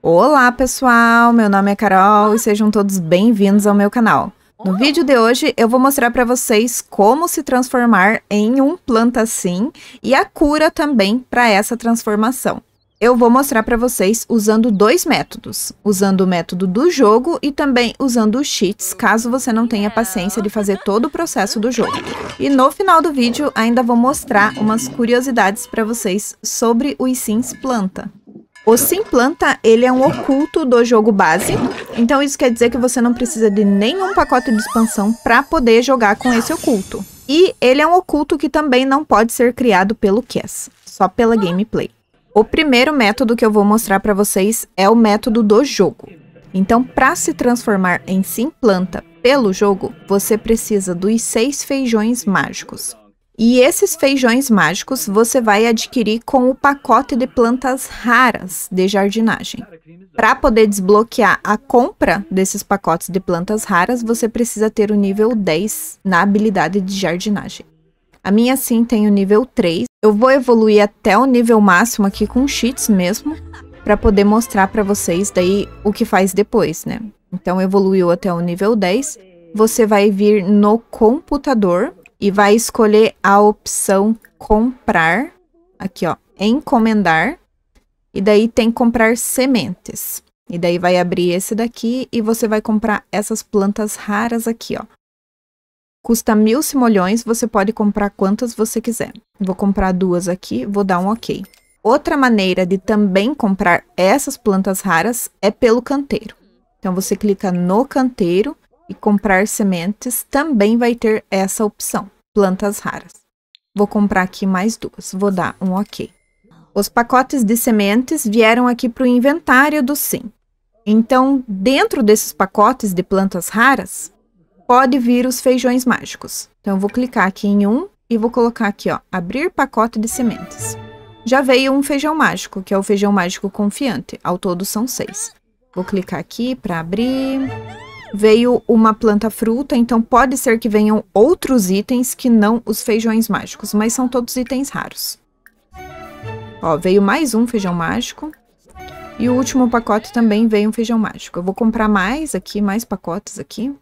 Olá pessoal, meu nome é Carol e sejam todos bem-vindos ao meu canal. No vídeo de hoje eu vou mostrar para vocês como se transformar em um planta sim e a cura também para essa transformação. Eu vou mostrar para vocês usando dois métodos, usando o método do jogo e também usando os cheats, caso você não tenha paciência de fazer todo o processo do jogo. E no final do vídeo ainda vou mostrar umas curiosidades para vocês sobre os sims planta. O Simplanta, ele é um oculto do jogo base, então isso quer dizer que você não precisa de nenhum pacote de expansão para poder jogar com esse oculto. E ele é um oculto que também não pode ser criado pelo Cass, só pela gameplay. O primeiro método que eu vou mostrar para vocês é o método do jogo. Então, para se transformar em Simplanta pelo jogo, você precisa dos seis feijões mágicos. E esses feijões mágicos você vai adquirir com o pacote de plantas raras de jardinagem. Para poder desbloquear a compra desses pacotes de plantas raras, você precisa ter o nível 10 na habilidade de jardinagem. A minha sim tem o nível 3. Eu vou evoluir até o nível máximo aqui com cheats mesmo, para poder mostrar para vocês daí o que faz depois, né? Então evoluiu até o nível 10, você vai vir no computador e vai escolher a opção comprar, aqui ó, encomendar, e daí tem comprar sementes. E daí vai abrir esse daqui e você vai comprar essas plantas raras aqui, ó. Custa mil simolhões, você pode comprar quantas você quiser. Vou comprar duas aqui, vou dar um ok. Outra maneira de também comprar essas plantas raras é pelo canteiro. Então, você clica no canteiro e comprar sementes, também vai ter essa opção, plantas raras. Vou comprar aqui mais duas, vou dar um ok. Os pacotes de sementes vieram aqui para o inventário do Sim. Então, dentro desses pacotes de plantas raras, pode vir os feijões mágicos. Então, eu vou clicar aqui em um e vou colocar aqui, ó, abrir pacote de sementes. Já veio um feijão mágico, que é o feijão mágico confiante. Ao todo são seis. Vou clicar aqui para abrir veio uma planta fruta, então pode ser que venham outros itens que não os feijões mágicos, mas são todos itens raros. Ó, veio mais um feijão mágico. E o último pacote também veio um feijão mágico. Eu vou comprar mais aqui, mais pacotes aqui.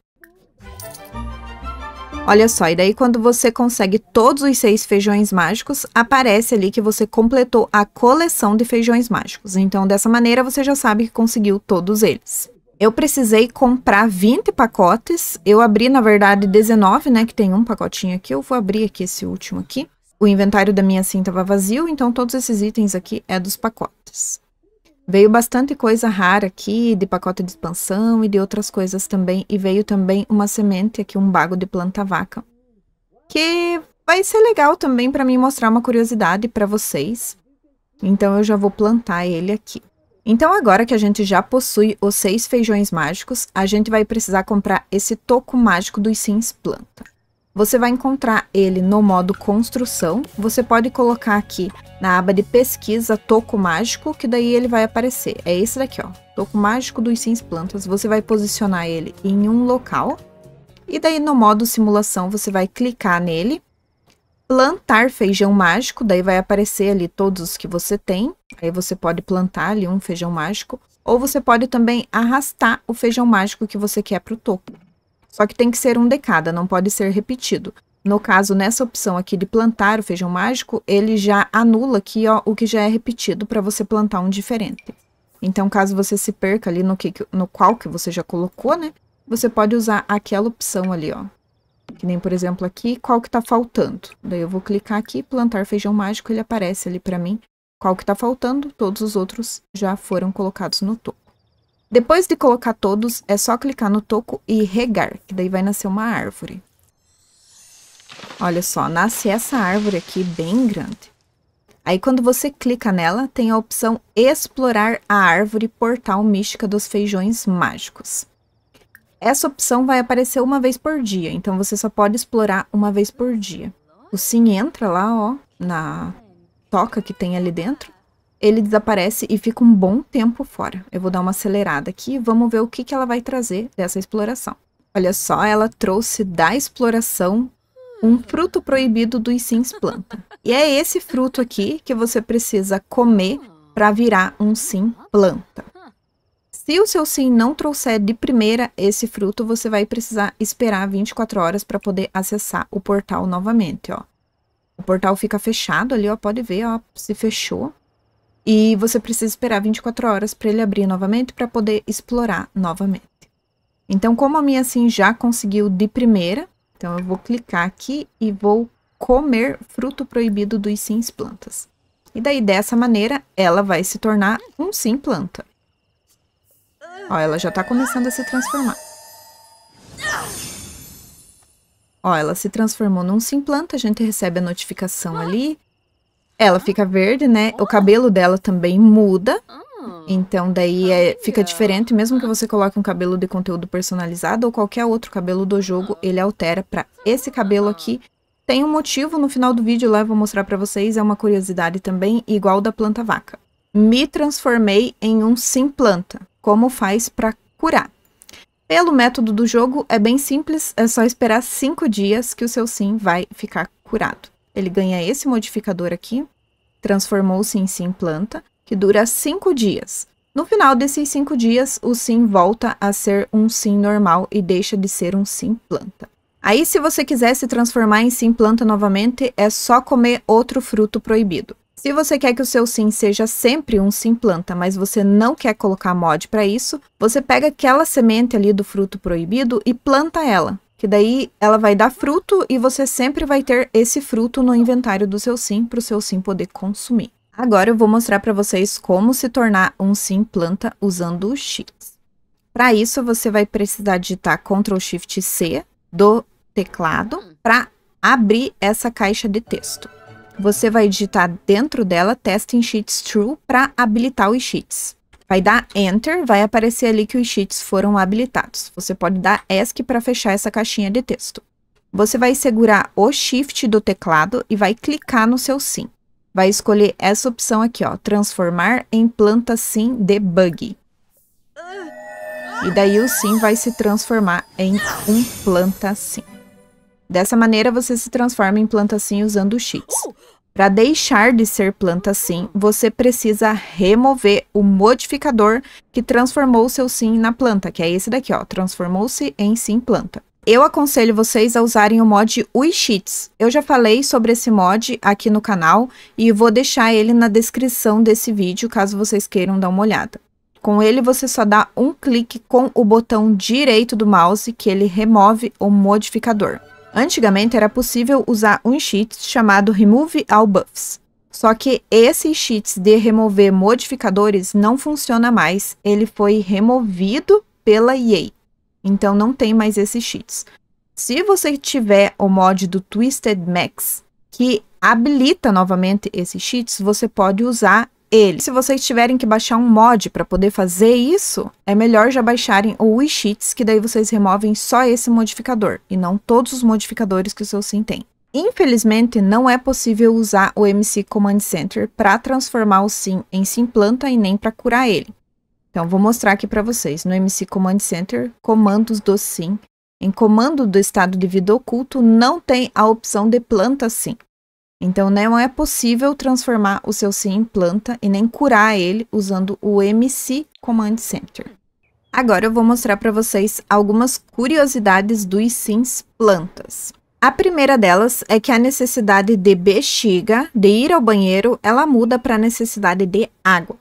Olha só, e daí quando você consegue todos os seis feijões mágicos, aparece ali que você completou a coleção de feijões mágicos. Então, dessa maneira, você já sabe que conseguiu todos eles. Eu precisei comprar 20 pacotes. Eu abri, na verdade, 19, né? Que tem um pacotinho aqui. Eu vou abrir aqui esse último aqui. O inventário da minha sim estava vazio, então todos esses itens aqui é dos pacotes. Veio bastante coisa rara aqui, de pacote de expansão e de outras coisas também. E veio também uma semente aqui, um bago de planta vaca. Que vai ser legal também para mim mostrar uma curiosidade para vocês. Então eu já vou plantar ele aqui. Então, agora que a gente já possui os seis feijões mágicos, a gente vai precisar comprar esse toco mágico dos Sims Planta. Você vai encontrar ele no modo construção, você pode colocar aqui na aba de pesquisa toco mágico, que daí ele vai aparecer. É esse daqui, ó, toco mágico dos Sims Plantas. Você vai posicionar ele em um local e daí no modo simulação você vai clicar nele plantar feijão mágico, daí vai aparecer ali todos os que você tem. Aí você pode plantar ali um feijão mágico. Ou você pode também arrastar o feijão mágico que você quer para o topo. Só que tem que ser um de cada, não pode ser repetido. No caso, nessa opção aqui de plantar o feijão mágico, ele já anula aqui ó, o que já é repetido para você plantar um diferente. Então, caso você se perca ali no, que, no qual que você já colocou, né? Você pode usar aquela opção ali, ó, que nem, por exemplo, aqui, qual que tá faltando? Daí eu vou clicar aqui, plantar feijão mágico, ele aparece ali para mim. Qual que tá faltando? Todos os outros já foram colocados no topo. Depois de colocar todos, é só clicar no toco e regar, que daí vai nascer uma árvore. Olha só, nasce essa árvore aqui bem grande. Aí quando você clica nela, tem a opção Explorar a árvore portal mística dos feijões mágicos. Essa opção vai aparecer uma vez por dia, então você só pode explorar uma vez por dia. O Sim entra lá, ó, na toca que tem ali dentro. Ele desaparece e fica um bom tempo fora. Eu vou dar uma acelerada aqui vamos ver o que, que ela vai trazer dessa exploração. Olha só, ela trouxe da exploração um fruto proibido dos Sims planta. E é esse fruto aqui que você precisa comer para virar um Sim planta. Se o seu sim não trouxer de primeira esse fruto, você vai precisar esperar 24 horas para poder acessar o portal novamente, ó. O portal fica fechado ali, ó, pode ver, ó, se fechou. E você precisa esperar 24 horas para ele abrir novamente para poder explorar novamente. Então, como a minha sim já conseguiu de primeira, então eu vou clicar aqui e vou comer fruto proibido dos sims plantas. E daí, dessa maneira, ela vai se tornar um sim planta. Ó, ela já tá começando a se transformar. Ó, ela se transformou num simplanta, a gente recebe a notificação ali. Ela fica verde, né? O cabelo dela também muda. Então, daí é, fica diferente, mesmo que você coloque um cabelo de conteúdo personalizado ou qualquer outro cabelo do jogo, ele altera para esse cabelo aqui. Tem um motivo no final do vídeo lá, eu vou mostrar para vocês, é uma curiosidade também, igual da planta vaca. Me transformei em um simplanta como faz para curar. Pelo método do jogo, é bem simples, é só esperar 5 dias que o seu sim vai ficar curado. Ele ganha esse modificador aqui, transformou-se em sim planta, que dura 5 dias. No final desses 5 dias, o sim volta a ser um sim normal e deixa de ser um sim planta. Aí, se você quiser se transformar em sim planta novamente, é só comer outro fruto proibido. Se você quer que o seu sim seja sempre um sim planta, mas você não quer colocar mod para isso, você pega aquela semente ali do fruto proibido e planta ela. Que daí ela vai dar fruto e você sempre vai ter esse fruto no inventário do seu sim para o seu sim poder consumir. Agora eu vou mostrar para vocês como se tornar um sim planta usando o X. Para isso você vai precisar digitar Ctrl Shift C do teclado para abrir essa caixa de texto você vai digitar dentro dela teste em sheets true para habilitar os sheets. Vai dar enter, vai aparecer ali que os sheets foram habilitados. Você pode dar ESC para fechar essa caixinha de texto. Você vai segurar o shift do teclado e vai clicar no seu sim. Vai escolher essa opção aqui, ó, transformar em planta sim debug. E daí o sim vai se transformar em um planta sim. Dessa maneira, você se transforma em planta sim usando cheats. Para deixar de ser planta sim, você precisa remover o modificador que transformou seu sim na planta, que é esse daqui, ó, transformou-se em sim planta. Eu aconselho vocês a usarem o mod Wishits. Eu já falei sobre esse mod aqui no canal e vou deixar ele na descrição desse vídeo, caso vocês queiram dar uma olhada. Com ele, você só dá um clique com o botão direito do mouse que ele remove o modificador. Antigamente era possível usar um cheat chamado Remove All Buffs. Só que esse cheat de remover modificadores não funciona mais, ele foi removido pela EA. Então não tem mais esses cheats. Se você tiver o mod do Twisted Max, que habilita novamente esses cheats, você pode usar ele. Se vocês tiverem que baixar um mod para poder fazer isso, é melhor já baixarem o Wisheets, que daí vocês removem só esse modificador e não todos os modificadores que o seu sim tem. Infelizmente, não é possível usar o MC Command Center para transformar o sim em sim planta e nem para curar ele. Então, vou mostrar aqui para vocês no MC Command Center, comandos do sim. Em comando do estado de vida oculto, não tem a opção de planta sim. Então, não é possível transformar o seu sim em planta e nem curar ele usando o MC Command Center. Agora eu vou mostrar para vocês algumas curiosidades dos sims plantas. A primeira delas é que a necessidade de bexiga, de ir ao banheiro, ela muda para a necessidade de água.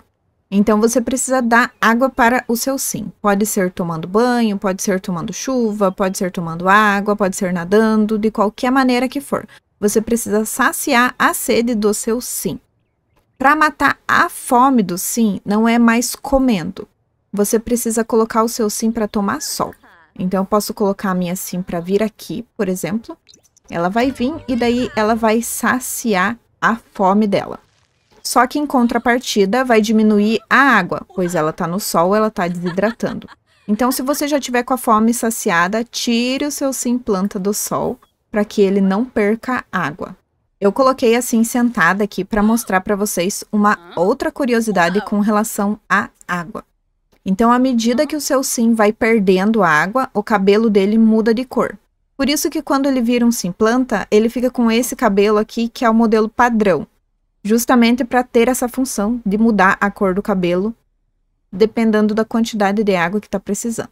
Então você precisa dar água para o seu sim. Pode ser tomando banho, pode ser tomando chuva, pode ser tomando água, pode ser nadando, de qualquer maneira que for. Você precisa saciar a sede do seu sim. Para matar a fome do sim, não é mais comendo. Você precisa colocar o seu sim para tomar sol. Então, eu posso colocar a minha sim para vir aqui, por exemplo. Ela vai vir e daí ela vai saciar a fome dela. Só que em contrapartida vai diminuir a água, pois ela está no sol, ela está desidratando. Então, se você já tiver com a fome saciada, tire o seu sim planta do sol para que ele não perca água. Eu coloquei assim sentada aqui para mostrar para vocês uma ah. outra curiosidade com relação à água. Então, à medida que o seu sim vai perdendo água, o cabelo dele muda de cor. Por isso que quando ele vira um sim planta, ele fica com esse cabelo aqui, que é o modelo padrão. Justamente para ter essa função de mudar a cor do cabelo, dependendo da quantidade de água que está precisando.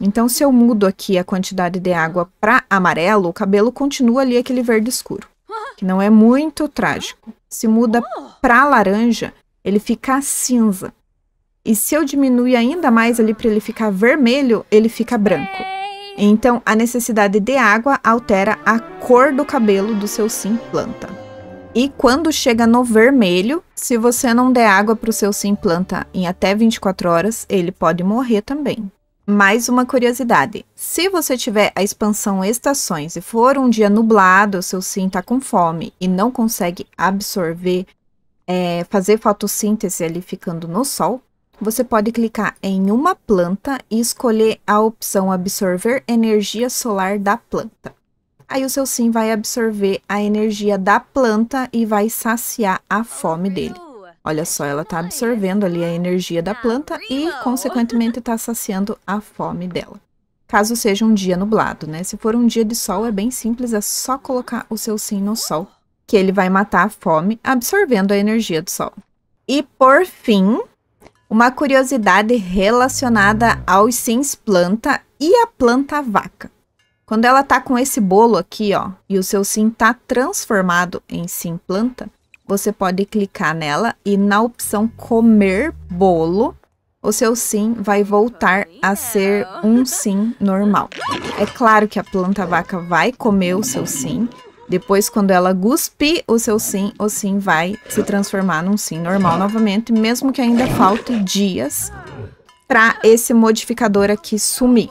Então, se eu mudo aqui a quantidade de água para amarelo, o cabelo continua ali aquele verde escuro, que não é muito trágico. Se muda para laranja, ele fica cinza. E se eu diminuir ainda mais ali para ele ficar vermelho, ele fica branco. Então, a necessidade de água altera a cor do cabelo do seu sim planta. E quando chega no vermelho, se você não der água para o seu sim planta em até 24 horas, ele pode morrer também. Mais uma curiosidade: se você tiver a expansão estações e for um dia nublado, seu sim está com fome e não consegue absorver, é, fazer fotossíntese ali ficando no sol, você pode clicar em uma planta e escolher a opção absorver energia solar da planta. Aí o seu sim vai absorver a energia da planta e vai saciar a fome dele. Olha só, ela está absorvendo ali a energia da planta e, consequentemente, está saciando a fome dela. Caso seja um dia nublado, né? Se for um dia de sol, é bem simples, é só colocar o seu sim no sol, que ele vai matar a fome, absorvendo a energia do sol. E por fim, uma curiosidade relacionada aos sims planta e a planta vaca. Quando ela tá com esse bolo aqui, ó, e o seu sim tá transformado em sim planta, você pode clicar nela e na opção comer bolo, o seu sim vai voltar a ser um sim normal. É claro que a planta vaca vai comer o seu sim. Depois, quando ela guspir o seu sim, o sim vai se transformar num sim normal novamente, mesmo que ainda falte dias para esse modificador aqui sumir.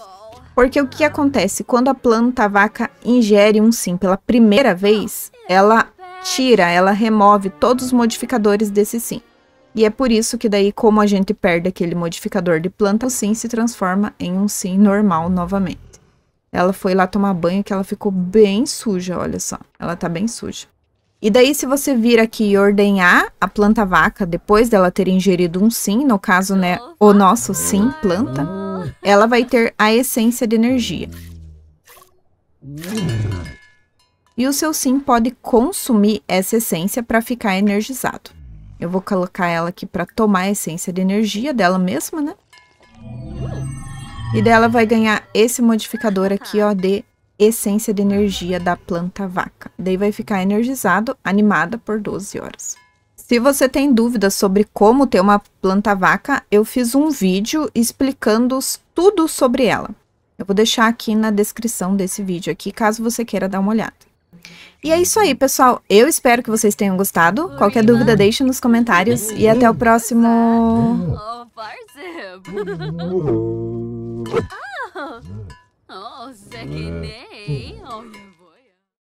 Porque o que acontece? Quando a planta vaca ingere um sim pela primeira vez, ela tira, ela remove todos os modificadores desse sim. E é por isso que daí, como a gente perde aquele modificador de planta, o sim se transforma em um sim normal novamente. Ela foi lá tomar banho que ela ficou bem suja, olha só. Ela tá bem suja. E daí, se você vir aqui e ordenhar a planta vaca, depois dela ter ingerido um sim, no caso, né, o nosso sim planta, ela vai ter a essência de energia. E o seu sim pode consumir essa essência para ficar energizado. Eu vou colocar ela aqui para tomar a essência de energia dela mesma, né? E dela vai ganhar esse modificador aqui, ó, de essência de energia da planta vaca. Daí vai ficar energizado, animada por 12 horas. Se você tem dúvidas sobre como ter uma planta vaca, eu fiz um vídeo explicando tudo sobre ela. Eu vou deixar aqui na descrição desse vídeo aqui, caso você queira dar uma olhada. E é isso aí, pessoal. Eu espero que vocês tenham gostado. Qualquer né? dúvida, deixe nos comentários. E até o próximo. Oh,